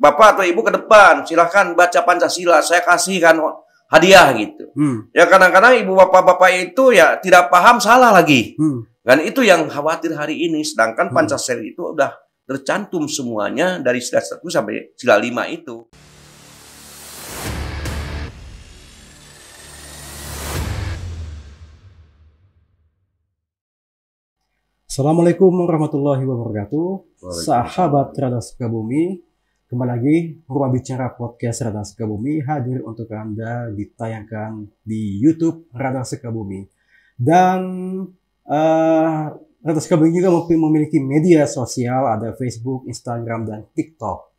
Bapak atau Ibu ke depan, silahkan baca Pancasila, saya kasihkan hadiah gitu. Hmm. Ya kadang-kadang ibu bapak-bapak itu ya tidak paham salah lagi. Hmm. Dan itu yang khawatir hari ini. Sedangkan hmm. Pancasila itu udah tercantum semuanya dari sila 1 sampai sila 5 itu. Assalamualaikum warahmatullahi wabarakatuh. Sahabat Radas Sukabumi, Kembali lagi, Rumah Bicara Podcast Radar Sekabumi hadir untuk Anda ditayangkan di YouTube Radar Sekabumi. Dan uh, Radar Sekabumi juga memiliki media sosial, ada Facebook, Instagram, dan TikTok.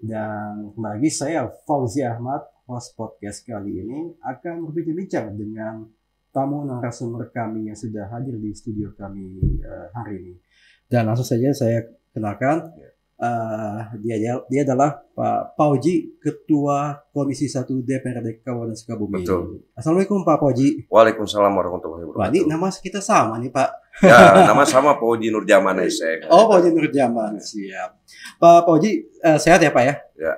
Dan kembali lagi, saya Fauzi Ahmad, host podcast kali ini, akan berbincang dengan tamu narasumber kami yang sudah hadir di studio kami uh, hari ini. Dan langsung saja saya kenalkan, Uh, dia dia adalah Pak eh, Pauji, Ketua Komisi 1 DPRD Kabupaten Sukabumi. Betul. Assalamualaikum Pak Pauji. Waalaikumsalam warahmatullahi wabarakatuh. Wah, ini nama kita sama nih Pak. Ya, nama sama Pauji Nurjaman Esek. Eh, oh, Pauji Nurjaman, siap. Pak Pauji uh, sehat ya Pak ya? Ya.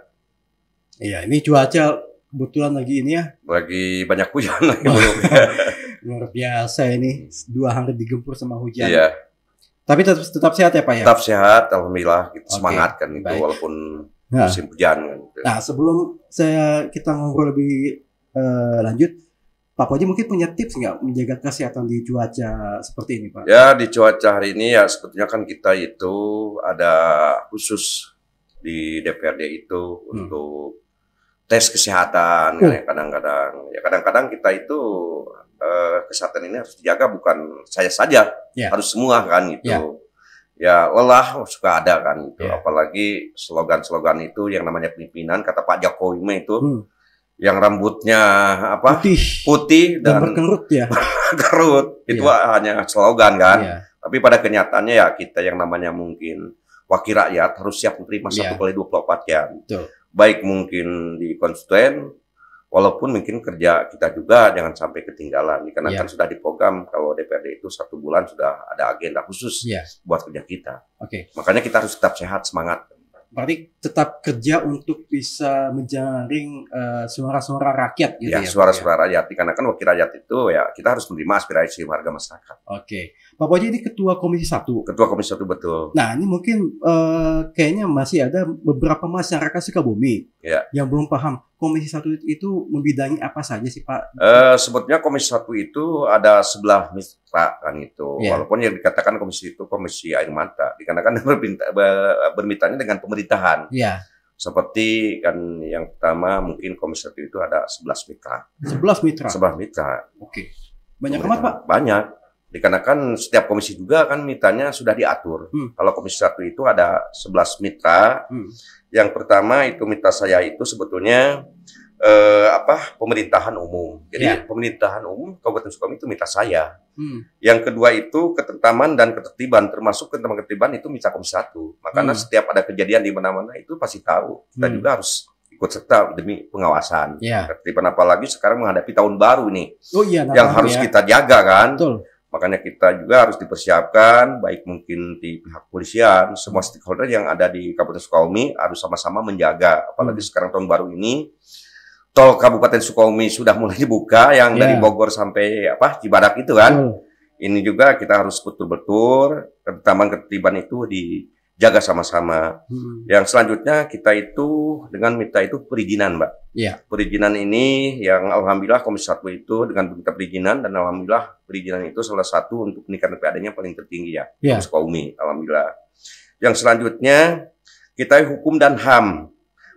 Iya, ini cuaca kebetulan lagi ini ya. Lagi banyak hujan lagi. Luar biasa ini dua hari digempur sama hujan. Iya tapi tetap tetap sehat ya Pak ya? Tetap sehat, alhamdulillah. Kita okay. semangat kan itu Baik. walaupun nah. musim hujan Gitu. Nah, sebelum saya kita ngobrol lebih uh, lanjut, Pak Poji mungkin punya tips nggak menjaga kesehatan di cuaca seperti ini Pak? Ya, di cuaca hari ini ya sebetulnya kan kita itu ada khusus di DPRD itu hmm. untuk tes kesehatan hmm. Ya, kadang-kadang hmm. ya kadang-kadang kita itu uh, kesehatan ini harus dijaga bukan saya saja, yeah. harus semua kan gitu. Yeah. Ya lelah suka ada kan gitu. Yeah. Apalagi slogan-slogan itu yang namanya pimpinan kata Pak Jokowi itu hmm. yang rambutnya apa? putih, putih dan, dan berkerut ya. berkerut. Itu yeah. hanya slogan kan. Yeah. Tapi pada kenyataannya ya kita yang namanya mungkin wakil rakyat harus siap menerima ya. satu yeah. kali empat jam. Betul. Baik mungkin di konstituen Walaupun mungkin kerja kita juga jangan sampai ketinggalan, karena yeah. sudah diprogram kalau DPRD itu satu bulan sudah ada agenda khusus yeah. buat kerja kita. Oke. Okay. Makanya kita harus tetap sehat, semangat. Berarti tetap kerja untuk bisa menjaring suara eh, suara-suara rakyat gitu ya. Suara-suara ya, ya, suara-suara rakyat, wakil rakyat itu ya kita harus menerima aspirasi warga masyarakat. Oke. Okay. Pak Boja ini ketua Komisi Satu. Ketua Komisi Satu betul. Nah ini mungkin uh, kayaknya masih ada beberapa masyarakat Sukabumi ya. yang belum paham Komisi Satu itu membidangi apa saja sih Pak? Uh, sebetulnya Komisi Satu itu ada sebelah mitra kan itu. Ya. Walaupun yang dikatakan Komisi itu Komisi Air Mata, dikarenakan bermitanya dengan pemerintahan. Iya. Seperti kan yang pertama mungkin Komisi Satu itu ada sebelas mitra. Sebelas mitra. Sebelas mitra. Oke. Banyak amat Pak? Banyak dikarenakan setiap komisi juga kan mitanya sudah diatur. Hmm. Kalau komisi satu itu ada 11 mitra. Hmm. Yang pertama itu mitra saya itu sebetulnya eh, apa pemerintahan umum. Jadi yeah. pemerintahan umum Kabupaten Sukabumi itu mitra saya. Hmm. Yang kedua itu ketertaman dan ketertiban termasuk ketentaman ketertiban itu mitra komisi satu. Makanya hmm. setiap ada kejadian di mana-mana itu pasti tahu. Kita hmm. juga harus ikut serta demi pengawasan. Yeah. Ketertiban apalagi sekarang menghadapi tahun baru nih. Oh iya. Yang harus ya. kita jaga kan. Betul Makanya kita juga harus dipersiapkan, baik mungkin di pihak kepolisian semua hmm. stakeholder yang ada di Kabupaten Sukabumi harus sama-sama menjaga. Apalagi hmm. sekarang tahun baru ini, tol Kabupaten Sukabumi sudah mulai dibuka, yang yeah. dari iya. Bogor sampai apa Cibadak itu kan. Hmm. Ini juga kita harus betul-betul terutama ketertiban itu di jaga sama-sama. Hmm. Yang selanjutnya kita itu dengan minta itu perizinan, Mbak. Ya. Perizinan ini yang alhamdulillah Komisi Satu itu dengan minta perizinan dan alhamdulillah perizinan itu salah satu untuk peningkatan PAD-nya paling tertinggi ya. ya. Komisi Kaumi, alhamdulillah. Yang selanjutnya kita hukum dan HAM.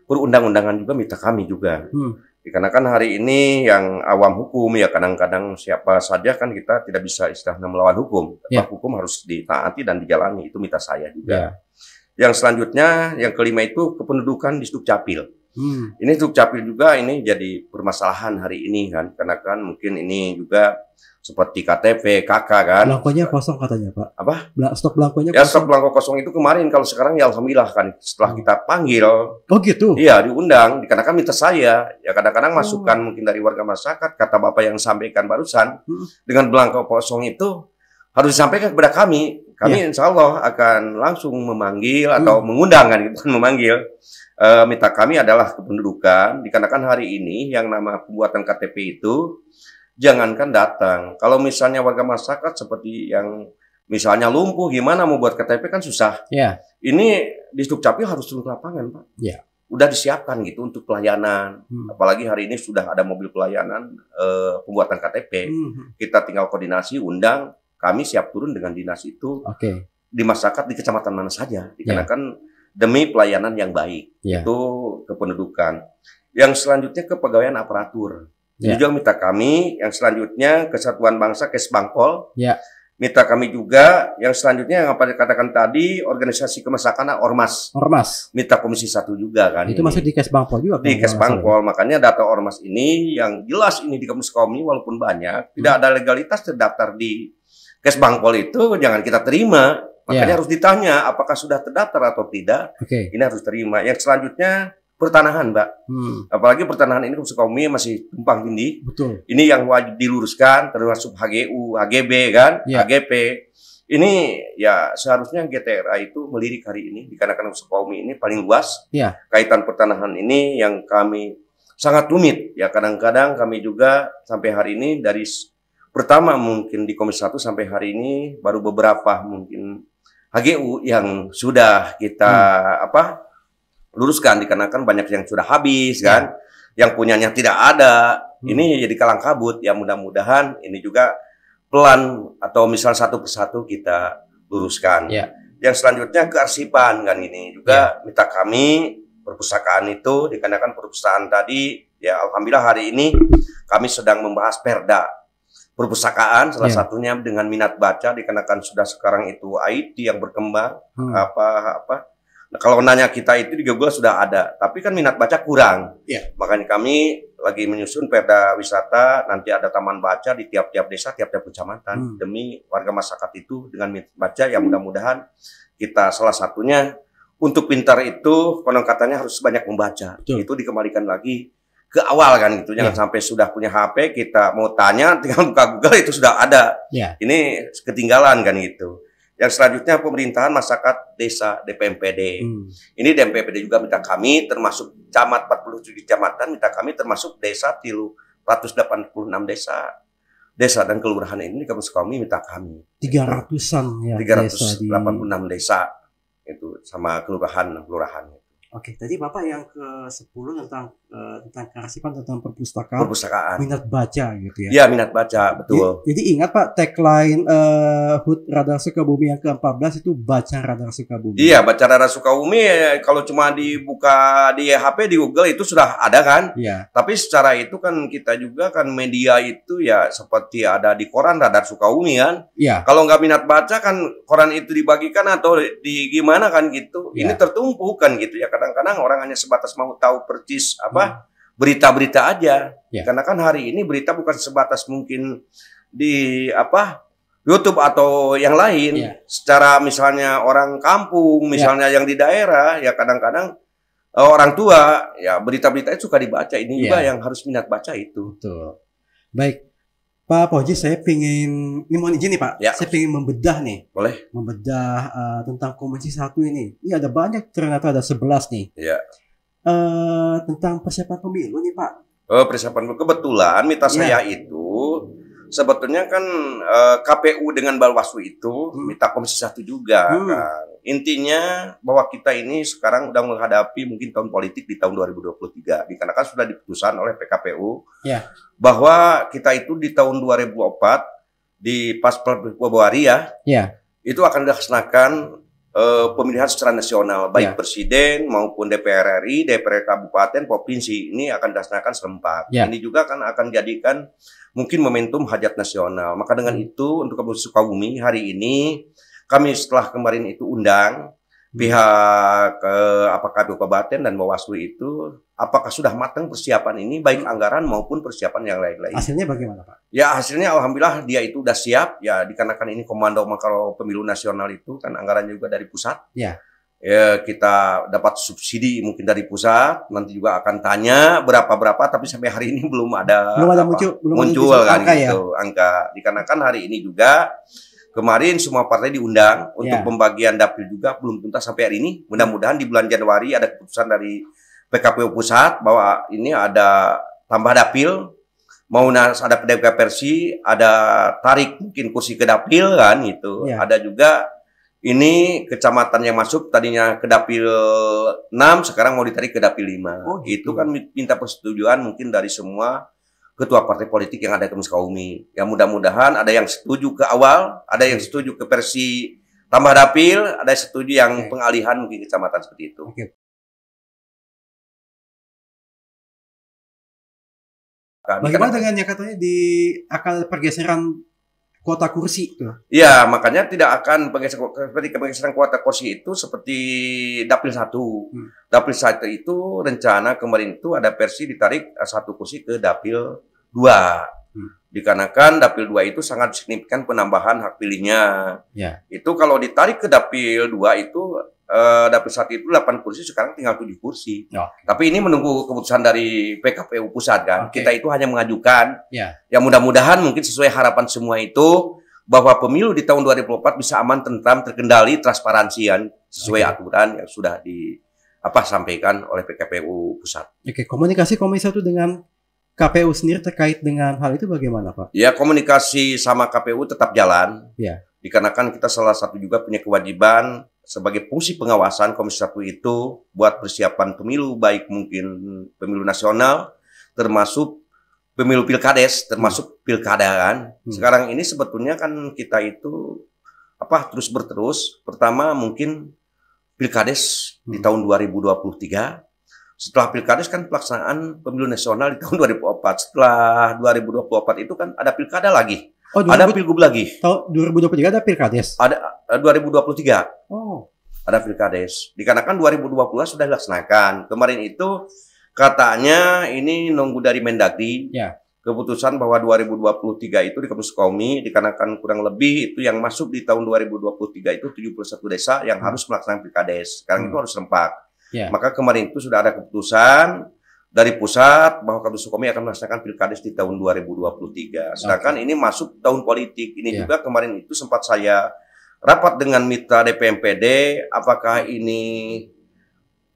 Perundang-undangan juga minta kami juga. Hmm. Dikarenakan hari ini yang awam hukum ya kadang-kadang siapa saja kan kita tidak bisa istilahnya melawan hukum. Tetap ya. hukum harus ditaati dan dijalani. Itu minta saya juga. Yeah. Yang selanjutnya yang kelima itu kependudukan di Sdukcapil. Hmm. Ini capil juga ini jadi permasalahan hari ini kan karena kan mungkin ini juga seperti KTP KK kan. Belangkonya kosong katanya Pak. Apa? Bla stok belangkonya. Ya, kosong. Ya stok belangko kosong itu kemarin kalau sekarang ya alhamdulillah kan setelah hmm. kita panggil. Oh gitu. Iya diundang dikarenakan minta saya ya kadang-kadang oh. masukan mungkin dari warga masyarakat kata bapak yang sampaikan barusan hmm. dengan belangko kosong itu harus disampaikan kepada kami. Kami ya. insya Allah akan langsung memanggil atau hmm. mengundang gitu kan gitu, memanggil. E, minta kami adalah kependudukan dikarenakan hari ini yang nama pembuatan KTP itu jangankan datang. Kalau misalnya warga masyarakat seperti yang misalnya lumpuh gimana mau buat KTP kan susah. Ya. Ini di Sdukcapil harus turun ke lapangan, Pak. Ya. Udah disiapkan gitu untuk pelayanan. Hmm. Apalagi hari ini sudah ada mobil pelayanan e, pembuatan KTP. Hmm, hmm. Kita tinggal koordinasi, undang kami siap turun dengan dinas itu okay. di masyarakat di kecamatan mana saja dikarenakan yeah. demi pelayanan yang baik yeah. itu kependudukan yang selanjutnya kepegawaian aparatur yeah. juga minta kami yang selanjutnya kesatuan bangsa kesbangpol yeah. minta kami juga yang selanjutnya yang apa dikatakan tadi organisasi kemasyarakatan ormas ormas minta komisi satu juga kan itu masuk di kesbangpol juga di kesbangpol makanya data ormas ini yang jelas ini di kamus kami walaupun banyak hmm. tidak ada legalitas terdaftar di cash bankpol itu jangan kita terima. Iya. Makanya yeah. harus ditanya apakah sudah terdaftar atau tidak. Okay. Ini harus terima. Yang selanjutnya pertanahan, Mbak. Hmm. Apalagi pertanahan ini kami masih tumpang tindih. Betul. Ini yang wajib diluruskan termasuk HGU, HGB kan, yeah. HGP. Ini ya seharusnya GTRA itu melirik hari ini dikarenakan kaum ini paling luas. Ya. Kaitan pertanahan ini yang kami sangat rumit ya kadang-kadang kami juga sampai hari ini dari pertama mungkin di Komisi 1 sampai hari ini baru beberapa mungkin HGU yang sudah kita hmm. apa luruskan dikarenakan banyak yang sudah habis hmm. kan yang punyanya tidak ada hmm. ini jadi kalang kabut ya mudah-mudahan ini juga pelan atau misal satu persatu kita luruskan yeah. yang selanjutnya kearsipan kan ini juga yeah. minta kami perpustakaan itu dikarenakan perpustakaan tadi ya alhamdulillah hari ini kami sedang membahas perda perpustakaan salah yeah. satunya dengan minat baca dikenakan sudah sekarang itu IT yang berkembang hmm. apa apa nah, kalau nanya kita itu di Google sudah ada tapi kan minat baca kurang yeah. makanya kami lagi menyusun perda wisata nanti ada taman baca di tiap-tiap desa tiap-tiap kecamatan hmm. demi warga masyarakat itu dengan minat baca yang mudah-mudahan kita salah satunya untuk pintar itu konon katanya harus banyak membaca Betul. itu dikembalikan lagi ke awal kan gitu jangan yeah. sampai sudah punya HP kita mau tanya tinggal buka Google itu sudah ada yeah. ini ketinggalan kan gitu yang selanjutnya pemerintahan masyarakat desa DPMPD hmm. ini DPMPD juga minta kami termasuk camat 47 kecamatan minta kami termasuk desa tilu 186 desa desa dan kelurahan ini kami kami minta kami 300-an ya 386 desa, di... desa itu sama kelurahan kelurahan Oke, tadi Bapak yang ke-10 tentang Eh, tentang kearsipan tentang perpustakaan, perpustakaan minat baca gitu ya. Iya minat baca betul. Jadi, jadi ingat Pak tagline uh, eh, HUT Radar Sukabumi yang ke-14 itu baca Radar Sukabumi. Iya baca Radar Sukabumi ya, kalau cuma dibuka di HP di Google itu sudah ada kan. Iya. Tapi secara itu kan kita juga kan media itu ya seperti ada di koran Radar Sukabumi kan. Iya. Kalau nggak minat baca kan koran itu dibagikan atau di gimana kan gitu. Ya. Ini iya. tertumpu kan gitu ya kadang-kadang orang hanya sebatas mau tahu percis apa berita-berita aja. Ya. Karena kan hari ini berita bukan sebatas mungkin di apa YouTube atau yang lain. Ya. Secara misalnya orang kampung, ya. misalnya ya. yang di daerah, ya kadang-kadang e, orang tua, ya berita-berita itu suka dibaca. Ini ya. juga yang harus minat baca itu. Betul. Baik. Pak Poji, saya pingin, ini mau izin nih Pak, ya. saya pingin membedah nih. Boleh. Membedah uh, tentang komisi satu ini. Ini ada banyak, ternyata ada sebelas nih. Ya. Eh, tentang persiapan pemilu nih Pak. Oh, persiapan kebetulan mita iya. saya itu sebetulnya kan uh, eh, KPU dengan Bawaslu itu hmm. minta komisi satu juga hmm. kan. Intinya bahwa kita ini sekarang sudah menghadapi mungkin tahun politik di tahun 2023 dikarenakan sudah diputusan oleh PKPU ya. bahwa kita itu di tahun 2004 di pas Februari ya, ya. itu akan dilaksanakan uh, pemilihan secara nasional baik ya. presiden maupun DPR RI, DPR kabupaten, provinsi ini akan dilaksanakan serempak. Ya. Ini juga kan akan jadikan mungkin momentum hajat nasional. Maka dengan hmm. itu untuk Kabupaten Sukabumi hari ini kami setelah kemarin itu undang Hmm. pihak eh, apa kabupaten dan bawaslu itu apakah sudah matang persiapan ini baik anggaran maupun persiapan yang lain-lain. Hasilnya bagaimana Pak? Ya hasilnya alhamdulillah dia itu sudah siap ya dikarenakan ini komando makro pemilu nasional itu kan anggarannya juga dari pusat. Ya. ya kita dapat subsidi mungkin dari pusat nanti juga akan tanya berapa berapa tapi sampai hari ini belum ada belum ada apa, muncul belum muncul kan angka, ya? gitu ya? angka dikarenakan hari ini juga Kemarin semua partai diundang ya. untuk yeah. pembagian dapil juga belum tuntas sampai hari ini. Mudah-mudahan di bulan Januari ada keputusan dari PKPU pusat bahwa ini ada tambah dapil, mau ada PDK Persi, ada tarik mungkin kursi ke dapil kan gitu. Yeah. Ada juga ini kecamatan yang masuk tadinya ke dapil 6 sekarang mau ditarik ke dapil 5. Oh, gitu. Itu kan minta persetujuan mungkin dari semua ketua partai politik yang ada Kamis Kaumi. Ya mudah-mudahan ada yang setuju ke awal, ada yang setuju ke versi tambah dapil, ada yang setuju yang pengalihan mungkin kecamatan seperti itu. Oke. Bagaimana dengan yang katanya di akal pergeseran kuota kursi itu. Iya, makanya tidak akan seperti pergeseran kuota kursi itu seperti dapil satu. Hmm. Dapil satu itu rencana kemarin itu ada versi ditarik eh, satu kursi ke dapil dua. Hmm. Dikarenakan dapil dua itu sangat signifikan penambahan hak pilihnya. Ya. Itu kalau ditarik ke dapil dua itu uh, dapil saat itu 8 kursi sekarang tinggal 7 kursi. Ya, Tapi ini menunggu keputusan dari PKPU pusat kan. Okay. Kita itu hanya mengajukan. Yeah. Ya mudah-mudahan mungkin sesuai harapan semua itu bahwa pemilu di tahun 2024 bisa aman, tentram, terkendali, transparansian sesuai okay. aturan yang sudah di apa sampaikan oleh PKPU pusat. Oke, okay. komunikasi Komisi satu dengan KPU sendiri terkait dengan hal itu bagaimana, Pak? Ya, komunikasi sama KPU tetap jalan. Ya. Dikarenakan kita salah satu juga punya kewajiban sebagai fungsi pengawasan Komisi 1 itu buat persiapan pemilu baik mungkin pemilu nasional termasuk pemilu pilkades termasuk hmm. pilkada kan. Hmm. Sekarang ini sebetulnya kan kita itu apa terus berterus pertama mungkin pilkades hmm. di tahun 2023 setelah pilkades kan pelaksanaan pemilu nasional di tahun 2024 setelah 2024 itu kan ada pilkada lagi Oh, 2000, ada pilgub lagi. Tahun 2023 ada pilkades. Ada 2023. Eh, oh. Ada pilkades. Dikarenakan 2020 sudah dilaksanakan. Kemarin itu katanya ini nunggu dari Mendagri. Ya. Keputusan bahwa 2023 itu di Kepus Komi dikarenakan kurang lebih itu yang masuk di tahun 2023 itu 71 desa yang hmm. harus melaksanakan pilkades. Sekarang hmm. itu harus serempak. Ya. Maka kemarin itu sudah ada keputusan dari pusat bahwa Kabupaten Sukabumi akan melaksanakan pilkades di tahun 2023. Sedangkan ini masuk tahun politik. Ini yeah. juga kemarin itu sempat saya rapat dengan mitra DPMPD apakah ini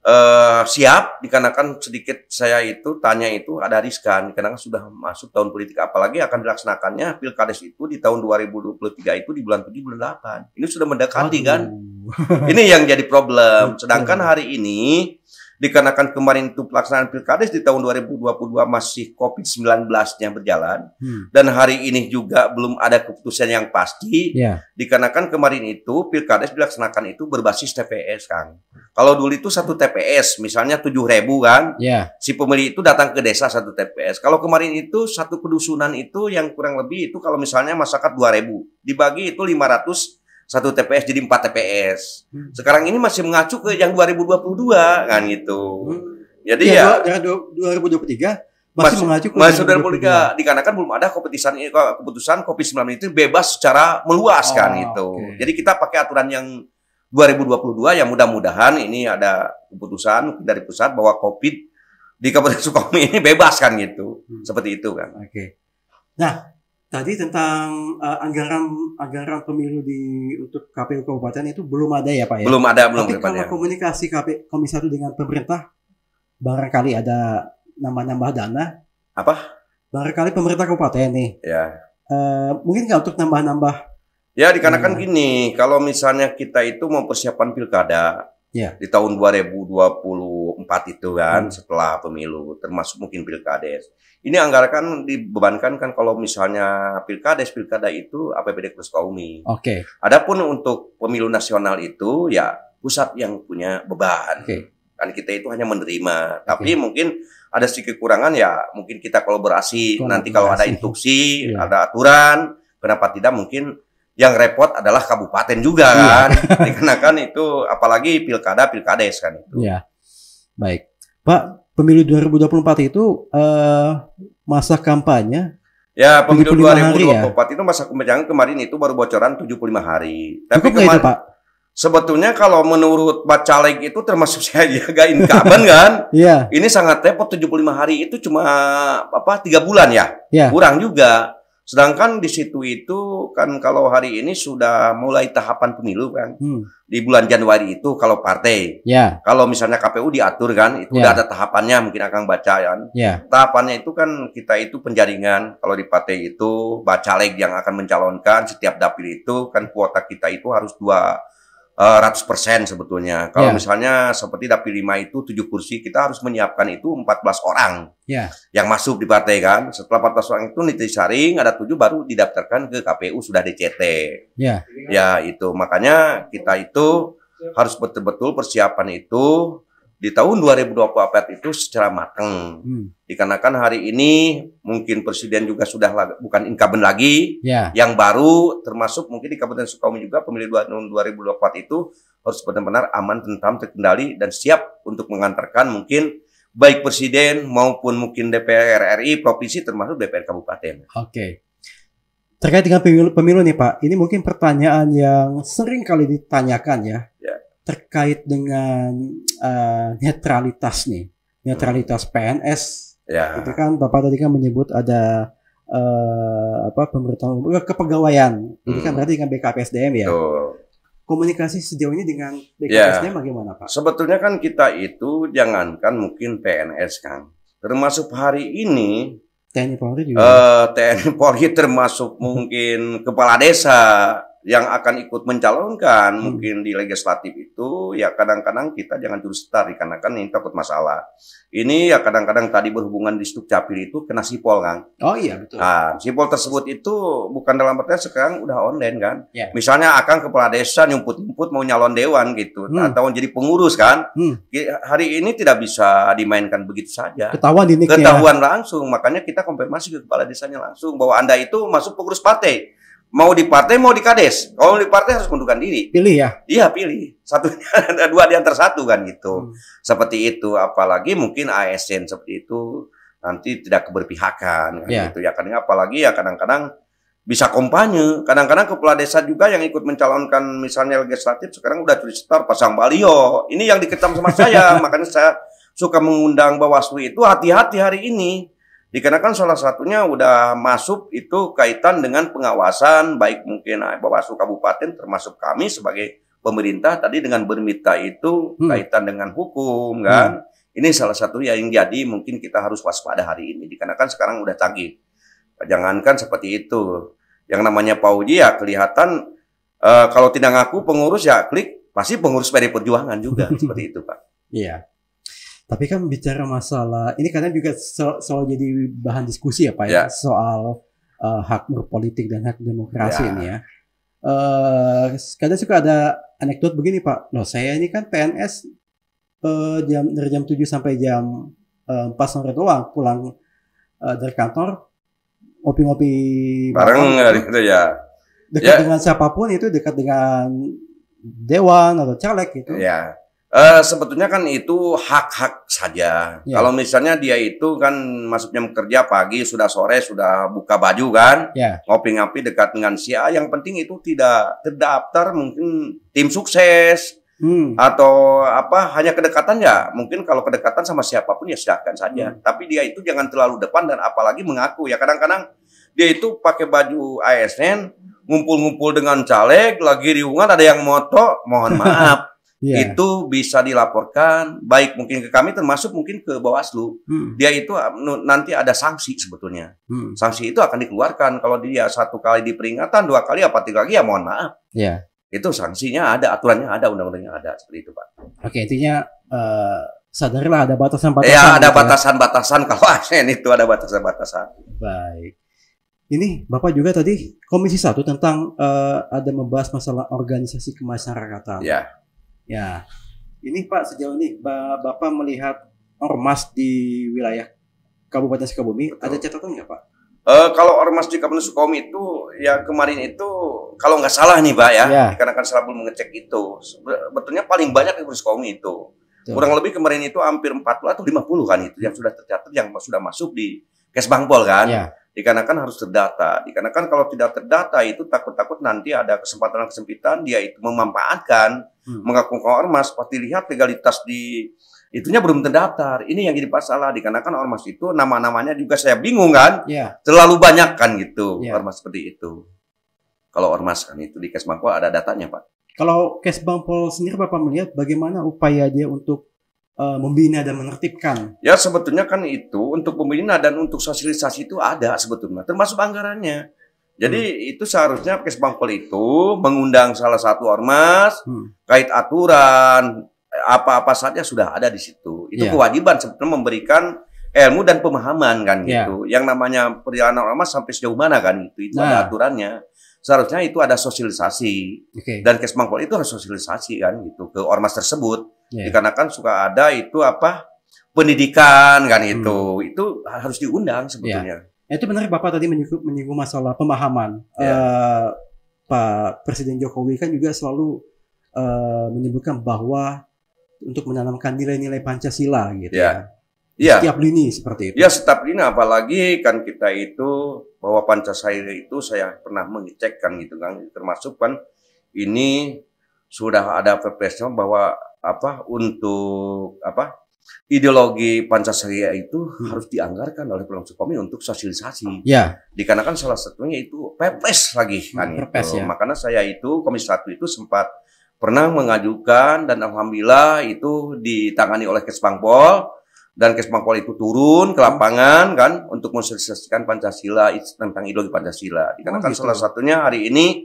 uh, siap dikarenakan sedikit saya itu tanya itu ada riskan dikarenakan sudah masuk tahun politik apalagi akan dilaksanakannya pilkades itu di tahun 2023 itu di bulan 7 bulan 8. Ini sudah mendekati kan? Aduh. kan. ini yang jadi problem. Sedangkan hari ini dikarenakan kemarin itu pelaksanaan pilkades di tahun 2022 masih covid 19 yang berjalan hmm. dan hari ini juga belum ada keputusan yang pasti yeah. dikarenakan kemarin itu pilkades dilaksanakan itu berbasis TPS Kang. Kalau dulu itu satu TPS misalnya tujuh ribu kan, yeah. si pemilih itu datang ke desa satu TPS. Kalau kemarin itu satu kedusunan itu yang kurang lebih itu kalau misalnya masyarakat dua ribu dibagi itu 500 satu TPS jadi empat TPS. Hmm. Sekarang ini masih mengacu ke yang 2022 kan gitu. Hmm. Jadi ya, ya, dua 2023 masih, masih mengacu ke masih 2023 dikarenakan belum ada keputusan keputusan Covid-19 itu bebas secara meluas oh, kan gitu. Okay. Jadi kita pakai aturan yang 2022 yang mudah-mudahan ini ada keputusan dari pusat bahwa Covid di Kabupaten Sukabumi ini bebas kan gitu. Hmm. Seperti itu kan. Oke. Okay. Nah, tadi tentang uh, anggaran anggaran pemilu di untuk KPU kabupaten itu belum ada ya Pak ya? Belum ada, belum Tapi kalau ya. komunikasi KPU Komisaris dengan pemerintah barangkali ada nambah-nambah dana. Apa? Barangkali pemerintah kabupaten nih. Ya. Uh, mungkin nggak untuk nambah-nambah? Ya dikarenakan ya. gini, kalau misalnya kita itu mau persiapan pilkada, yeah. di tahun 2024 itu kan hmm. setelah pemilu termasuk mungkin pilkades ini anggarkan dibebankan kan kalau misalnya pilkades pilkada itu APBD plus kaumi. Oke. Okay. Adapun untuk pemilu nasional itu ya pusat yang punya beban. Okay. Kan kita itu hanya menerima, tapi mungkin ada sedikit kurangan ya mungkin kita kolaborasi nanti kalau ada instruksi, yeah. ada aturan, kenapa tidak mungkin yang repot adalah kabupaten juga iya. kan iya. dikenakan itu apalagi pilkada pilkades kan itu ya baik pak pemilu 2024 itu uh, masa kampanye ya pemilu 2024 ya? itu masa kampanye kemarin itu baru bocoran 75 hari tapi kemarin pak Sebetulnya kalau menurut Baca Bacaleg itu termasuk saya jaga ya, incumbent kan? Iya. yeah. Ini sangat repot 75 hari itu cuma apa tiga bulan ya? Yeah. Kurang juga. Sedangkan di situ itu kan kalau hari ini sudah mulai tahapan pemilu kan. Hmm. Di bulan Januari itu kalau partai. Yeah. Kalau misalnya KPU diatur kan itu yeah. udah ada tahapannya mungkin akan baca kan. Yeah. Tahapannya itu kan kita itu penjaringan kalau di partai itu bacaleg yang akan mencalonkan setiap dapil itu kan kuota kita itu harus dua Eh, ratus persen sebetulnya. Kalau yeah. misalnya seperti dapil 5 itu tujuh kursi, kita harus menyiapkan itu 14 orang yeah. yang masuk di partai kan. Setelah 14 orang itu nanti saring, ada tujuh baru didaftarkan ke KPU sudah DCT. Yeah. Ya itu makanya kita itu harus betul-betul persiapan itu di tahun 2024 itu secara matang. Hmm. Dikarenakan hari ini mungkin presiden juga sudah laga, bukan incumbent lagi, yeah. yang baru termasuk mungkin di Kabupaten Sukabumi juga pemilih tahun 2024 itu harus benar-benar aman, tentram, terkendali dan siap untuk mengantarkan mungkin baik presiden maupun mungkin DPR RI provinsi termasuk DPR kabupaten. Oke. Okay. Terkait dengan pemilu, pemilu nih Pak, ini mungkin pertanyaan yang sering kali ditanyakan ya terkait dengan uh, netralitas nih, netralitas PNS. Ya. Itu kan Bapak tadi kan menyebut ada uh, apa pemerintah eh, kepegawaian. Gitu kan, hmm. Ini kan berarti dengan BKPSDM ya. Tuh. Komunikasi sejauh ini dengan BKPSDM ya. bagaimana Pak? Sebetulnya kan kita itu jangankan mungkin PNS kan, termasuk hari ini TNI Polri juga. Uh, TNI Polri termasuk mungkin kepala desa yang akan ikut mencalonkan hmm. mungkin di legislatif itu ya kadang-kadang kita jangan terus tarik karena kan ini takut masalah. Ini ya kadang-kadang tadi berhubungan di capir itu kena sipol kan. Oh iya betul. Nah, sipol tersebut itu bukan dalam artian sekarang udah online kan. Yeah. Misalnya akan kepala desa nyumput-nyumput mau nyalon dewan gitu hmm. atau jadi pengurus kan. Hmm. Hari ini tidak bisa dimainkan begitu saja. Ketahuan ini Ketahuan langsung makanya kita konfirmasi ke kepala desanya langsung bahwa Anda itu masuk pengurus partai mau di partai mau di kades kalau di partai harus mundurkan diri pilih ya iya pilih satu dua di antar satu kan gitu hmm. seperti itu apalagi mungkin ASN seperti itu nanti tidak keberpihakan kan yeah. gitu ya karena apalagi ya kadang-kadang bisa kampanye kadang-kadang kepala desa juga yang ikut mencalonkan misalnya legislatif sekarang udah curi star pasang balio ini yang dikecam sama saya makanya saya suka mengundang Bawaslu itu hati-hati hari ini Dikarenakan salah satunya udah masuk itu kaitan dengan pengawasan baik mungkin eh, Bawaslu Kabupaten termasuk kami sebagai pemerintah tadi dengan bermita itu hmm. kaitan dengan hukum kan. Hmm. Ini salah satu ya yang jadi mungkin kita harus waspada hari ini dikarenakan sekarang udah canggih. Jangankan seperti itu. Yang namanya Pauji ya kelihatan uh, kalau tidak ngaku pengurus ya klik pasti pengurus PD Perjuangan juga seperti itu Pak. Iya. Tapi kan bicara masalah ini kadang juga selalu jadi bahan diskusi ya Pak ya, ya. soal uh, hak berpolitik dan hak demokrasi ya. ini ya. Uh, kadang suka ada anekdot begini Pak, loh saya ini kan PNS uh, eh, jam dari jam 7 sampai jam uh, 4 sore doang pulang uh, dari kantor ngopi-ngopi bareng dari itu ya. Dekat ya. dengan siapapun itu dekat dengan dewan atau caleg gitu. Ya. Uh, sebetulnya kan itu hak-hak saja. Ya. Kalau misalnya dia itu kan masuknya kerja pagi, sudah sore, sudah buka baju kan, ya. ngopi-ngopi dekat dengan si A. Yang penting itu tidak terdaftar mungkin tim sukses hmm. atau apa hanya kedekatan ya. Mungkin kalau kedekatan sama siapapun ya silahkan saja. Hmm. Tapi dia itu jangan terlalu depan dan apalagi mengaku ya. Kadang-kadang dia itu pakai baju ASN, ngumpul-ngumpul dengan caleg, lagi riungan ada yang moto, mohon maaf. yeah. itu bisa dilaporkan baik mungkin ke kami termasuk mungkin ke Bawaslu. Hmm. Dia itu ah, nanti ada sanksi sebetulnya. Hmm. Sanksi itu akan dikeluarkan kalau dia satu kali diperingatan, dua kali apa tiga kali ya mohon maaf. Yeah. Itu sanksinya ada, aturannya ada, undang-undangnya ada seperti itu, Pak. Oke, intinya uh, eh, sadarlah ada batasan-batasan. Ya, ada gitu ya. batasan-batasan kalau ASN itu ada batasan-batasan. Baik. Ini Bapak juga tadi Komisi satu tentang uh, ada membahas masalah organisasi kemasyarakatan. Ya Ya, ini Pak sejauh ini Bapak melihat ormas di wilayah Kabupaten Sukabumi Betul. ada catatan nggak Pak? Uh, kalau ormas di Kabupaten Sukabumi itu ya kemarin itu kalau nggak salah nih Pak ya, karena ya. dikarenakan saya belum mengecek itu, sebetulnya paling banyak di Kabupaten Sukabumi itu. Betul. Kurang lebih kemarin itu hampir 40 atau 50 kan itu yang sudah tercatat yang sudah masuk di Kes Bangpol kan. Ya dikarenakan harus terdata. Dikarenakan kalau tidak terdata itu takut-takut nanti ada kesempatan-kesempitan dia itu memanfaatkan hmm. mengaku ormas seperti lihat legalitas di itunya belum terdaftar. Ini yang jadi masalah dikarenakan ormas itu nama-namanya juga saya bingung kan. Yeah. Terlalu banyak kan gitu yeah. ormas seperti itu. Kalau ormas kan itu di Kesbangpol ada datanya Pak. Kalau Kesbangpol sendiri Bapak melihat bagaimana upaya dia untuk Eh, membina dan menertibkan. Ya sebetulnya kan itu untuk pembina dan untuk sosialisasi itu ada sebetulnya, termasuk anggarannya. Jadi hmm. itu seharusnya Kesbangpol itu mengundang salah satu ormas, hmm. kait aturan, apa-apa saja sudah ada di situ. Itu yeah. kewajiban sebetulnya memberikan ilmu dan pemahaman kan yeah. gitu. Yang namanya perjalanan ormas sampai sejauh mana kan gitu, itu itu nah. ada aturannya. Seharusnya itu ada sosialisasi okay. dan Kesbangpol itu harus sosialisasi kan gitu ke ormas tersebut Yeah. Dikarenakan suka ada itu apa pendidikan kan hmm. itu itu harus diundang sebetulnya. Yeah. Itu benar Bapak tadi menyinggung, menyinggung masalah pemahaman. Yeah. Iya. Uh, Pak Presiden Jokowi kan juga selalu uh, menyebutkan bahwa untuk menanamkan nilai-nilai Pancasila gitu yeah. ya. Ya. Setiap lini seperti itu. Ya, setiap lini apalagi kan kita itu bahwa Pancasila itu saya pernah mengecek kan gitu kan termasuk kan ini sudah ada perpresnya bahwa apa untuk apa ideologi Pancasila itu hmm. harus dianggarkan oleh Program suami untuk sosialisasi. Ya. Dikarenakan salah satunya itu pepes lagi hmm, kan gitu. pepes, itu. Ya. Makanya saya itu Komisi satu itu sempat pernah mengajukan dan alhamdulillah itu ditangani oleh Kesbangpol dan Kesbangpol itu turun ke lapangan kan untuk mensosialisasikan Pancasila tentang ideologi Pancasila. Oh, Dikarenakan oh, gitu. salah satunya hari ini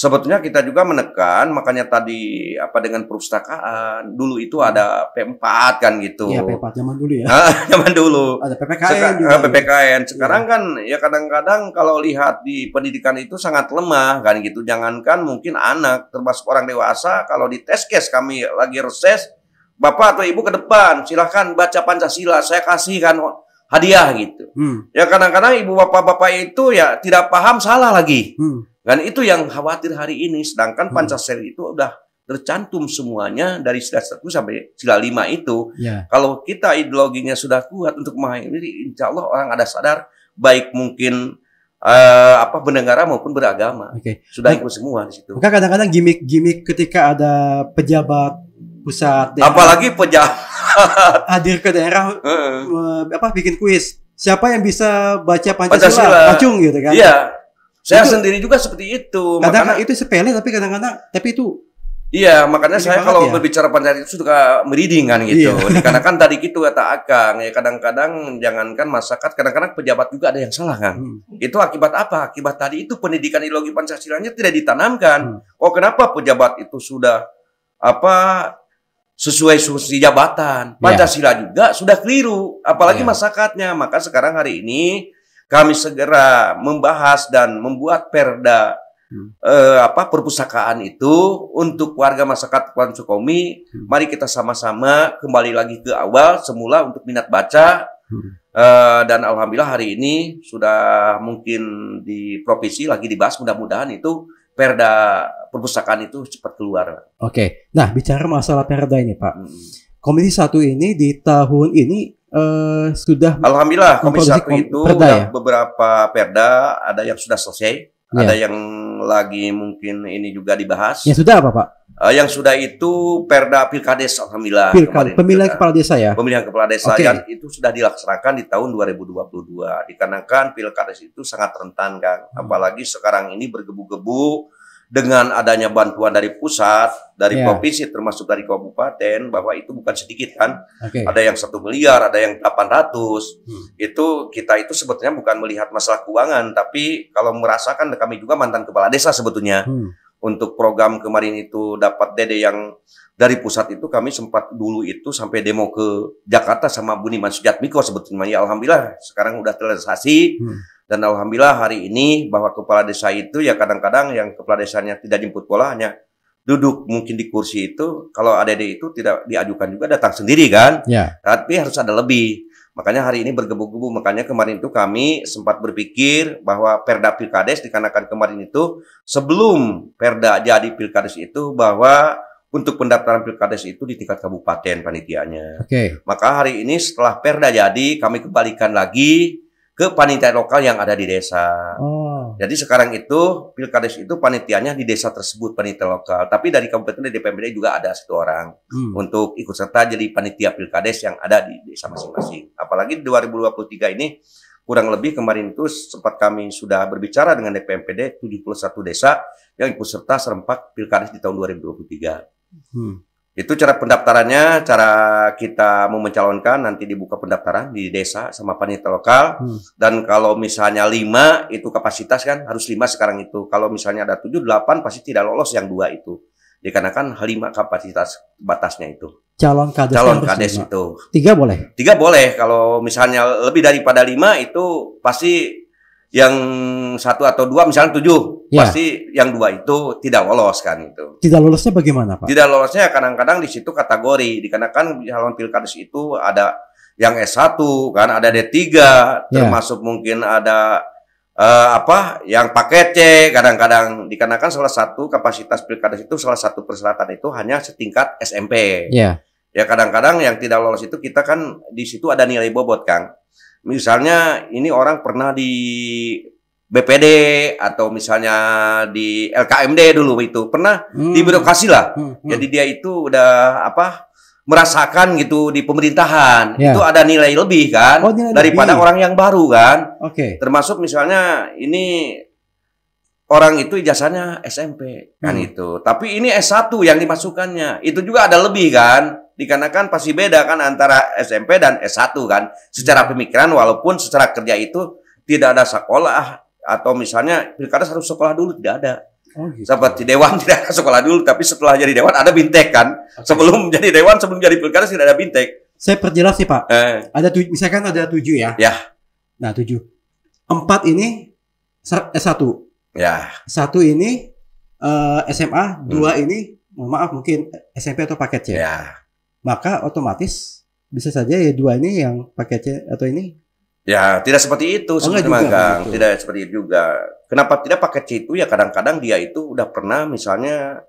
Sebetulnya kita juga menekan, makanya tadi apa dengan perpustakaan dulu itu hmm. ada P4 kan gitu. Iya P4 zaman dulu ya. Ah, zaman dulu. Ada PPKN. Seka juga. Ah, PPKN. Sekarang iya. kan ya kadang-kadang kalau lihat di pendidikan itu sangat lemah kan gitu. Jangankan mungkin anak termasuk orang dewasa kalau di tes case kami lagi reses, bapak atau ibu ke depan silahkan baca Pancasila saya kasih kan hadiah gitu. Hmm. Ya kadang-kadang ibu bapak-bapak itu ya tidak paham salah lagi. Hmm. Dan itu yang khawatir hari ini. Sedangkan hmm. Pancasila itu udah tercantum semuanya dari sila satu sampai sila lima itu. Ya. Kalau kita ideologinya sudah kuat untuk mengakhiri, insya Allah orang ada sadar baik mungkin uh, apa pendengar maupun beragama. Okay. Sudah ikut semua di situ. Maka kadang-kadang gimmick-gimmick ketika ada pejabat pusat daerah, apalagi pejabat hadir ke daerah uh, apa bikin kuis siapa yang bisa baca Pancasila, Pancasila. Pacung gitu kan. Iya. Saya itu, sendiri juga seperti itu. Kadang, -kadang itu sepele tapi kadang-kadang tapi itu Iya, makanya saya kalau ya? berbicara Pancasila itu suka merinding kan gitu. Iya. Karena kan tadi gitu kata Akang, ya kadang-kadang jangankan masyarakat, kadang-kadang pejabat juga ada yang salah kan. Hmm. Itu akibat apa? Akibat tadi itu pendidikan ideologi pancasila nya tidak ditanamkan. Hmm. Oh, kenapa pejabat itu sudah apa sesuai susi jabatan. Iya. Pancasila yeah. juga sudah keliru, apalagi yeah. masyarakatnya. Maka sekarang hari ini kami segera membahas dan membuat perda hmm. eh, apa perpustakaan itu untuk warga masyarakat Kepulauan Sukomi. Hmm. Mari kita sama-sama kembali lagi ke awal semula untuk minat baca. Hmm. Eh, dan alhamdulillah hari ini sudah mungkin di provinsi lagi dibahas mudah-mudahan itu perda perpustakaan itu cepat keluar. Oke. Nah, bicara masalah perda ini, Pak. Hmm. Komisi satu ini di tahun ini uh, sudah Alhamdulillah Komisi satu itu perda, ya? beberapa perda ada yang sudah selesai, yeah. ada yang lagi mungkin ini juga dibahas. Yang sudah apa Pak? Uh, yang sudah itu Perda Pilkades Alhamdulillah. Pilkades, pemilihan kepala desa ya. Pemilihan kepala desa okay. yang itu sudah dilaksanakan di tahun 2022. Dikarenakan Pilkades itu sangat rentan hmm. apalagi sekarang ini bergebu-gebu dengan adanya bantuan dari pusat, dari yeah. provinsi termasuk dari kabupaten bahwa itu bukan sedikit kan. Okay. Ada yang satu miliar, ada yang 800. Hmm. Itu kita itu sebetulnya bukan melihat masalah keuangan, tapi kalau merasakan kami juga mantan kepala desa sebetulnya. Hmm untuk program kemarin itu dapat dede yang dari pusat itu kami sempat dulu itu sampai demo ke Jakarta sama Buniman Sujatmiko sebetulnya ya alhamdulillah sekarang udah terrealisasi hmm. dan alhamdulillah hari ini bahwa kepala desa itu ya kadang-kadang yang kepala desanya tidak jemput bola hanya duduk mungkin di kursi itu kalau ada itu tidak diajukan juga datang sendiri kan ya. tapi harus ada lebih Makanya hari ini bergebu-gebu. Makanya kemarin itu kami sempat berpikir bahwa Perda Pilkades dikarenakan kemarin itu sebelum Perda jadi Pilkades itu bahwa untuk pendaftaran Pilkades itu di tingkat kabupaten panitianya. Oke. Okay. Maka hari ini setelah Perda jadi kami kembalikan lagi ke panitia lokal yang ada di desa. Oh. Jadi sekarang itu pilkades itu panitianya di desa tersebut panitia lokal, tapi dari kabupaten dari DPMD juga ada satu orang hmm. untuk ikut serta jadi panitia pilkades yang ada di desa masing-masing. Apalagi di 2023 ini kurang lebih kemarin itu sempat kami sudah berbicara dengan DPMPD 71 desa yang ikut serta serempak pilkades di tahun 2023. Hmm. Itu cara pendaftarannya, cara kita mau mencalonkan nanti dibuka pendaftaran di desa sama panitia lokal. Hmm. Dan kalau misalnya lima itu kapasitas kan harus lima sekarang itu. Kalau misalnya ada tujuh delapan pasti tidak lolos yang dua itu. Dikarenakan lima kapasitas batasnya itu. Calon kades calon kades itu. Tiga boleh. Tiga boleh. Kalau misalnya lebih daripada lima itu pasti yang satu atau dua misalnya tujuh ya. pasti yang dua itu tidak lolos kan itu tidak lolosnya bagaimana pak tidak lolosnya kadang-kadang di situ kategori dikarenakan calon pilkades itu ada yang S1 kan ada D3 ya. termasuk mungkin ada uh, apa yang paket C kadang-kadang dikarenakan salah satu kapasitas pilkades itu salah satu persyaratan itu hanya setingkat SMP ya ya kadang-kadang yang tidak lolos itu kita kan di situ ada nilai bobot Kang Misalnya ini orang pernah di BPD atau misalnya di LKMD dulu itu pernah hmm. di birokrasi lah. Hmm. Hmm. Jadi dia itu udah apa merasakan gitu di pemerintahan ya. itu ada nilai lebih kan oh, nilai daripada lebih. orang yang baru kan. Oke. Okay. Termasuk misalnya ini orang itu ijazahnya SMP kan hmm. itu. Tapi ini S1 yang dimasukkannya. Itu juga ada lebih kan? dikarenakan pasti beda kan antara SMP dan S1 kan secara hmm. pemikiran walaupun secara kerja itu tidak ada sekolah atau misalnya pilkada harus sekolah dulu tidak ada Oh, gitu. Seperti dewan tidak ada sekolah dulu, tapi setelah jadi dewan ada bintek kan. Okay. Sebelum jadi dewan, sebelum jadi pilkada tidak ada bintek. Saya perjelas sih pak. Eh. Ada tujuh, misalkan ada tujuh ya. Ya. Nah tujuh. Empat ini S1. Eh, ya. Satu ini uh, eh, SMA, dua hmm. ini mohon maaf mungkin SMP atau paket C. Ya maka otomatis bisa saja ya dua ini yang pakai C atau ini Ya, tidak seperti itu oh, sebenarnya juga, gitu. tidak seperti itu juga. Kenapa tidak pakai C itu ya kadang-kadang dia itu udah pernah misalnya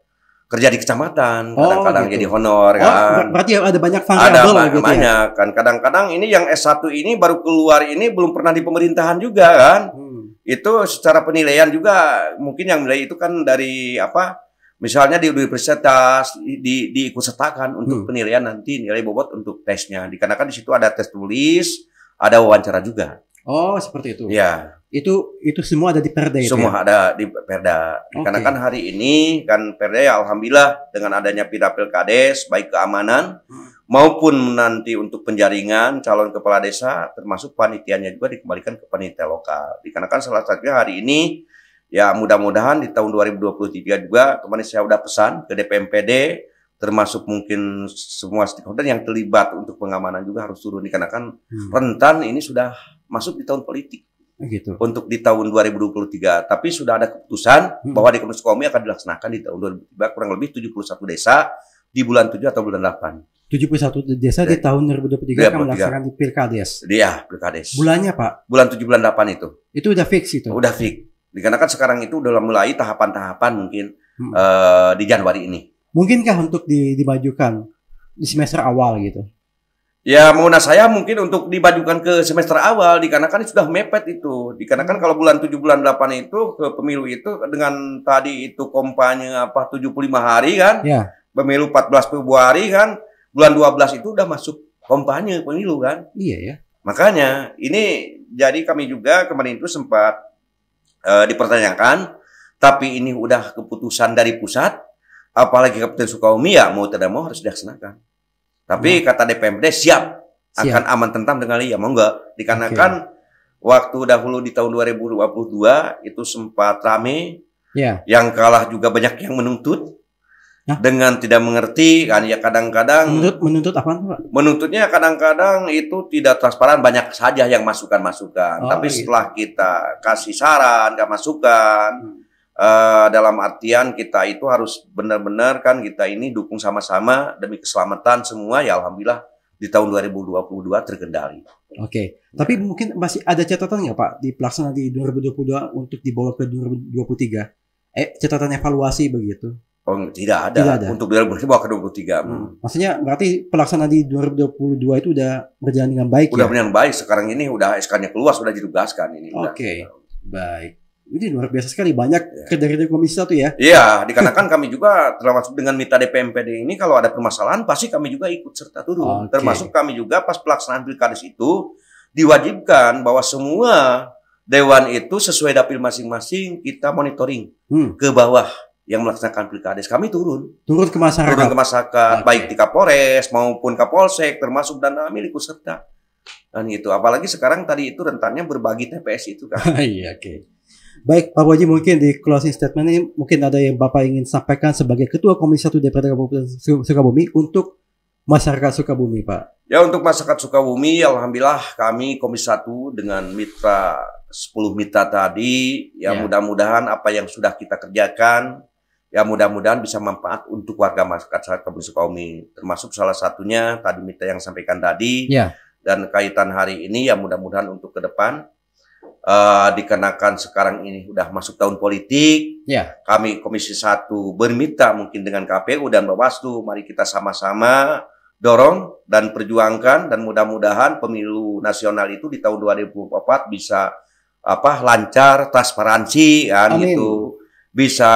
kerja di kecamatan, oh, kadang-kadang oh, gitu. jadi honor oh, kan. Berarti ada banyak variabel ada gitu ya? banyak, ya. kan. Kadang-kadang ini yang S1 ini baru keluar ini belum pernah di pemerintahan juga kan. Hmm. Itu secara penilaian juga mungkin yang nilai itu kan dari apa? Misalnya di universitas di, ikut sertakan untuk hmm. penilaian nanti nilai bobot untuk tesnya. Dikarenakan di situ ada tes tulis, ada wawancara juga. Oh, seperti itu. Ya. Itu itu semua ada di Perda itu. Semua ya? ada di Perda. Dikarenakan okay. hari ini kan Perda ya alhamdulillah dengan adanya Pida Pilkades baik keamanan hmm. maupun nanti untuk penjaringan calon kepala desa termasuk panitianya juga dikembalikan ke panitia lokal. Dikarenakan salah satunya hari ini Ya mudah-mudahan di tahun 2023 juga kemarin saya sudah pesan ke DPMPD termasuk mungkin semua stakeholder yang terlibat untuk pengamanan juga harus turun dikarenakan hmm. rentan ini sudah masuk di tahun politik oh, gitu. untuk di tahun 2023 tapi sudah ada keputusan hmm. bahwa di Komisi Komi akan dilaksanakan di tahun 2023 kurang lebih 71 desa di bulan 7 atau bulan 8 71 desa di, di ya. tahun 2023 iya, akan melaksanakan di Pilkades. Iya, Pilkades. Bulannya, Pak? Bulan 7 bulan 8 itu. Itu udah fix itu. Udah fix. Dikarenakan sekarang itu udah mulai tahapan-tahapan mungkin hmm. uh, di Januari ini. Mungkinkah untuk di, dimajukan di semester awal gitu? Ya mau saya mungkin untuk dibajukan ke semester awal dikarenakan sudah mepet itu. Dikarenakan hmm. kalau bulan 7 bulan 8 itu ke pemilu itu dengan tadi itu kampanye apa 75 hari kan? Ya. Pemilu 14 Februari kan, bulan 12 itu udah masuk kampanye pemilu kan? Iya ya. Makanya ini jadi kami juga kemarin itu sempat e, dipertanyakan, tapi ini udah keputusan dari pusat, apalagi Kapten Sukaumi ya mau tidak mau harus dilaksanakan. Tapi hmm. kata DPMD siap, siap akan aman tentang dengan ya mau enggak dikarenakan okay. waktu dahulu di tahun 2022 itu sempat rame yeah. yang kalah juga banyak yang menuntut Nah. Dengan tidak mengerti kan ya kadang-kadang menuntut menuntut apa Pak? Menuntutnya kadang-kadang itu tidak transparan banyak saja yang masukan-masukan. Oh, Tapi iya. setelah kita kasih saran, kasih masukan hmm. uh, dalam artian kita itu harus benar-benar kan kita ini dukung sama-sama demi keselamatan semua ya alhamdulillah di tahun 2022 terkendali. Oke, okay. Ya. tapi mungkin masih ada catatan nggak Pak di pelaksanaan di 2022 untuk dibawa ke 2023? Eh catatan evaluasi begitu? Oh, tidak ada. Tidak ada. Untuk ke ke 2023. Hmm. hmm. Maksudnya berarti pelaksanaan di 2022 itu udah berjalan dengan baik Udah ya? berjalan baik. Sekarang ini udah SK-nya keluar, sudah ditugaskan ini. Oke. Okay. Baik. Ini luar biasa sekali banyak ya. kerja komisi satu ya. Iya, dikarenakan kami juga termasuk dengan mitra DPMPD ini kalau ada permasalahan pasti kami juga ikut serta turun. Okay. Termasuk kami juga pas pelaksanaan pilkades itu diwajibkan bahwa semua dewan itu sesuai dapil masing-masing kita monitoring hmm. ke bawah yang melaksanakan pilkades kami turun turun ke masyarakat turun ke masyarakat okay. baik di Kapolres maupun Kapolsek termasuk dana milik peserta dan itu apalagi sekarang tadi itu rentannya berbagi TPS itu kan iya oke Baik, Pak Waji mungkin di closing statement ini mungkin ada yang Bapak ingin sampaikan sebagai Ketua Komisi 1 DPRD Kabupaten Sukabumi untuk masyarakat Sukabumi, Pak. Ya, untuk masyarakat Sukabumi, Alhamdulillah kami Komisi 1 dengan mitra 10 mitra tadi, ya, ya. mudah-mudahan apa yang sudah kita kerjakan ya mudah-mudahan bisa manfaat untuk warga masyarakat Kabupaten Sukabumi termasuk salah satunya tadi Mita yang sampaikan tadi ya. dan kaitan hari ini ya mudah-mudahan untuk ke depan uh, dikenakan sekarang ini sudah masuk tahun politik ya. kami Komisi satu bermita mungkin dengan KPU dan Bawaslu mari kita sama-sama dorong dan perjuangkan dan mudah-mudahan pemilu nasional itu di tahun 2024 bisa apa lancar transparansi kan Amin. gitu bisa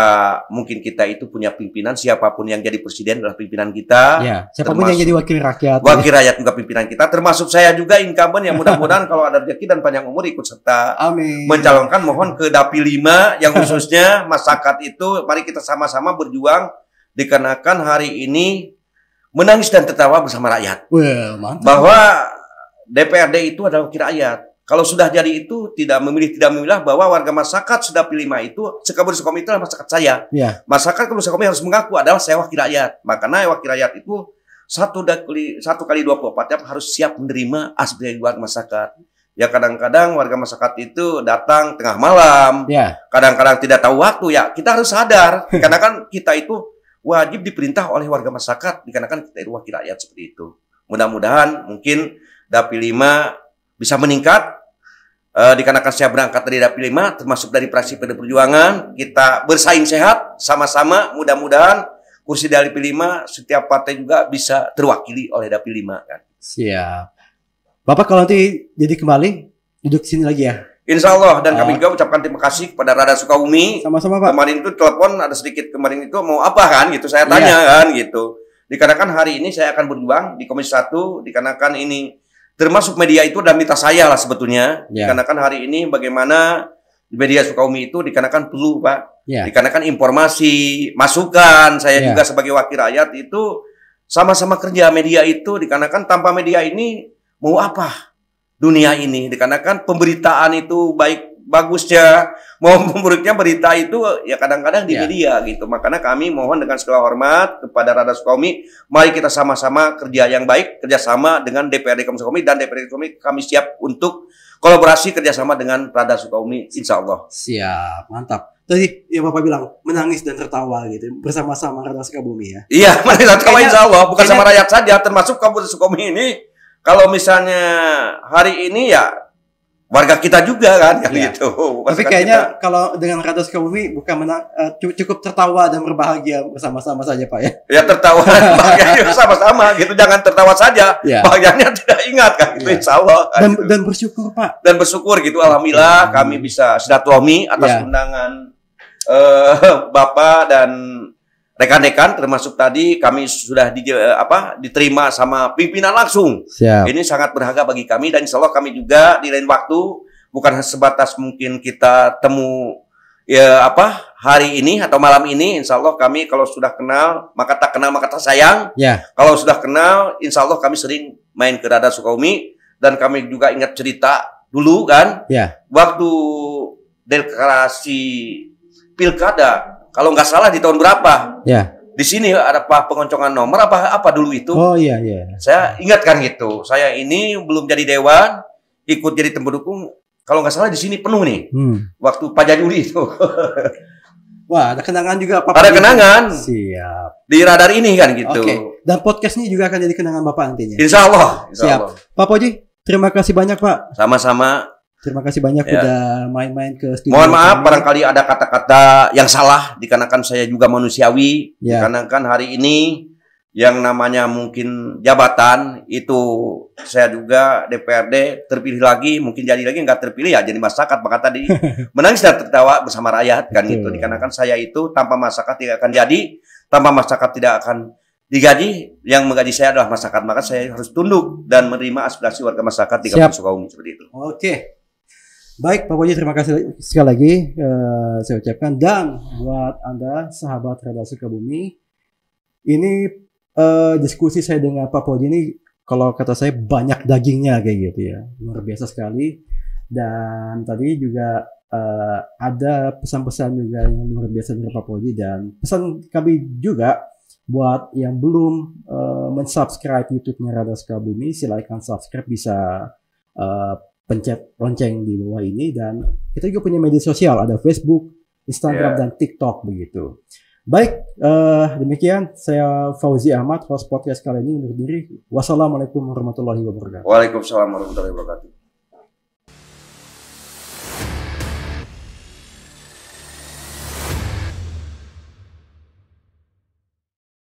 mungkin kita itu punya pimpinan siapapun yang jadi presiden adalah pimpinan kita. Ya, siapapun termasuk, yang jadi wakil rakyat. Wakil rakyat juga pimpinan kita, termasuk saya juga incumbent yang mudah-mudahan kalau ada rezeki dan panjang umur ikut serta. Amin. Mencalonkan mohon ke Dapil 5 yang khususnya masyarakat itu mari kita sama-sama berjuang dikarenakan hari ini menangis dan tertawa bersama rakyat. Well, mantap. Bahwa DPRD itu adalah wakil rakyat. Kalau sudah jadi itu tidak memilih tidak memilah bahwa warga masyarakat sudah pilih mah itu sekabur sekomi itu adalah masyarakat saya. Ya. Masyarakat kalau sekomi harus mengaku adalah saya wakil rakyat. Makanya wakil rakyat itu satu kali satu kali dua puluh empat jam harus siap menerima aspirasi warga masyarakat. Ya kadang-kadang warga masyarakat itu datang tengah malam, ya. kadang-kadang tidak tahu waktu. Ya kita harus sadar karena kan kita itu wajib diperintah oleh warga masyarakat dikarenakan kita itu wakil rakyat seperti itu. Mudah-mudahan mungkin Dapil 5 bisa meningkat e, dikarenakan saya berangkat dari Dapil 5 termasuk dari praksi PD Perjuangan kita bersaing sehat sama-sama mudah-mudahan kursi dari Dapil 5 setiap partai juga bisa terwakili oleh Dapil 5 kan. Siap. Bapak kalau nanti jadi kembali duduk sini lagi ya. Insya Allah dan kami ah. juga ucapkan terima kasih kepada Rada Sukawumi. Sama-sama Pak. Kemarin itu telepon ada sedikit kemarin itu mau apa kan gitu saya tanya iya. kan gitu. Dikarenakan hari ini saya akan berjuang di Komisi 1 dikarenakan ini termasuk media itu dan minta saya lah sebetulnya. Yeah. Dikarenakan hari ini bagaimana media Sukaumi itu dikarenakan perlu Pak, yeah. dikarenakan informasi, masukan, saya yeah. juga sebagai wakil rakyat itu sama-sama kerja media itu dikarenakan tanpa media ini mau apa dunia ini dikarenakan pemberitaan itu baik bagusnya maupun buruknya berita itu ya kadang-kadang di yeah. media gitu. Makanya kami mohon dengan segala hormat kepada Rada Sukomi, mari kita sama-sama kerja yang baik, kerjasama dengan DPRD Sukomi dan DPRD Sukomi kami siap untuk kolaborasi kerjasama dengan Rada Sukomi, insya Allah. Siap, mantap. Tadi ya Bapak bilang menangis dan tertawa gitu bersama-sama Rada Sukabumi ya. Iya, menangis dan tertawa insya Allah. Bukan kayaknya, sama rakyat saja, termasuk kampus Sukomi ini. Kalau misalnya hari ini ya warga kita juga kan ya. gitu. Tapi kayaknya kita. kalau dengan Rados Kawumi bukan menang, uh, cukup tertawa dan berbahagia bersama-sama saja Pak ya. Ya tertawa bahagia bersama-sama gitu. Jangan tertawa saja. Ya. Bahagianya tidak ingat kan itu ya. insya Allah. Kan, dan, gitu. dan bersyukur Pak. Dan bersyukur gitu alhamdulillah ya. kami bisa silaturahmi atas ya. undangan uh, Bapak dan rekan-rekan termasuk tadi kami sudah di, eh, apa diterima sama pimpinan langsung. Siap. Ini sangat berharga bagi kami dan insya Allah kami juga di lain waktu bukan sebatas mungkin kita temu ya apa hari ini atau malam ini insya Allah kami kalau sudah kenal maka tak kenal maka tak sayang. Ya. Kalau sudah kenal insya Allah kami sering main ke Dada Sukaumi dan kami juga ingat cerita dulu kan. Ya. Waktu deklarasi pilkada kalau nggak salah di tahun berapa? Ya. Di sini ada apa pengoncongan nomor apa apa dulu itu? Oh iya iya. Saya ingatkan gitu. Saya ini belum jadi dewan, ikut jadi dukung. Kalau nggak salah di sini penuh nih. Hmm. Waktu Pak Jaduli itu. Wah, ada kenangan juga Pak. Ada kenangan. Siap. Di radar ini kan gitu. Oke. Okay. Dan podcast ini juga akan jadi kenangan Bapak nantinya. Insya Allah. Insya Siap. Allah. Pak Poji, terima kasih banyak Pak. Sama-sama. Terima kasih banyak ya. udah main-main ke studio. Mohon maaf kami. barangkali ada kata-kata yang salah dikarenakan saya juga manusiawi. Ya. Dikarenakan hari ini yang namanya mungkin jabatan itu saya juga DPRD terpilih lagi mungkin jadi lagi nggak terpilih ya jadi masyarakat maka tadi menangis dan tertawa bersama rakyat kan gitu. Betul. gitu dikarenakan saya itu tanpa masyarakat tidak akan jadi tanpa masyarakat tidak akan digaji yang menggaji saya adalah masyarakat maka saya harus tunduk dan menerima aspirasi warga masyarakat di Kabupaten Sukabumi seperti itu. Oke. Baik, Pak Wajib, terima kasih sekali lagi uh, saya ucapkan dan buat anda sahabat Radar Sukabumi, ini uh, diskusi saya dengan Pak Wajib ini kalau kata saya banyak dagingnya kayak gitu ya, luar biasa sekali. Dan tadi juga uh, ada pesan-pesan juga yang luar biasa dari Pak Wajib. dan pesan kami juga buat yang belum uh, mensubscribe YouTube-nya Radar Sukabumi, silahkan subscribe bisa uh, pencet lonceng di bawah ini dan kita juga punya media sosial ada Facebook, Instagram yeah. dan TikTok begitu. Baik, uh, demikian saya Fauzi Ahmad host podcast kali ini untuk diri. Wassalamualaikum warahmatullahi wabarakatuh. Waalaikumsalam warahmatullahi wabarakatuh.